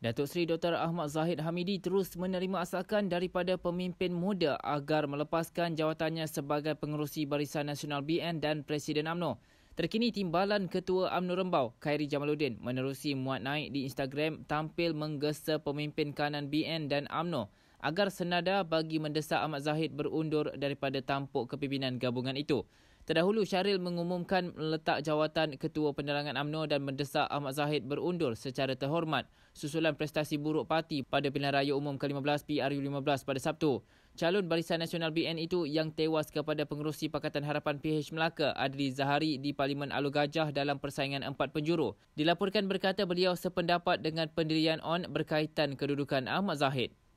Datuk Seri Dr. Ahmad Zahid Hamidi terus menerima asakan daripada pemimpin muda agar melepaskan jawatannya sebagai pengerusi Barisan Nasional BN dan Presiden AMNO. Terkini timbalan Ketua AMNO Rembau, Khairi Jamaluddin, menerusi muat naik di Instagram tampil menggesa pemimpin kanan BN dan AMNO agar senada bagi mendesak Ahmad Zahid berundur daripada tampuk kepimpinan gabungan itu. Terdahulu, Syaril mengumumkan meletak jawatan Ketua Penerangan UMNO dan mendesak Ahmad Zahid berundur secara terhormat susulan prestasi buruk parti pada pilihan raya umum ke-15 PRU15 pada Sabtu. Calon Barisan Nasional BN itu yang tewas kepada pengerusi Pakatan Harapan PH Melaka Adli Zahari di Parlimen Alu Gajah dalam persaingan empat penjuru. Dilaporkan berkata beliau sependapat dengan pendirian ON berkaitan kedudukan Ahmad Zahid.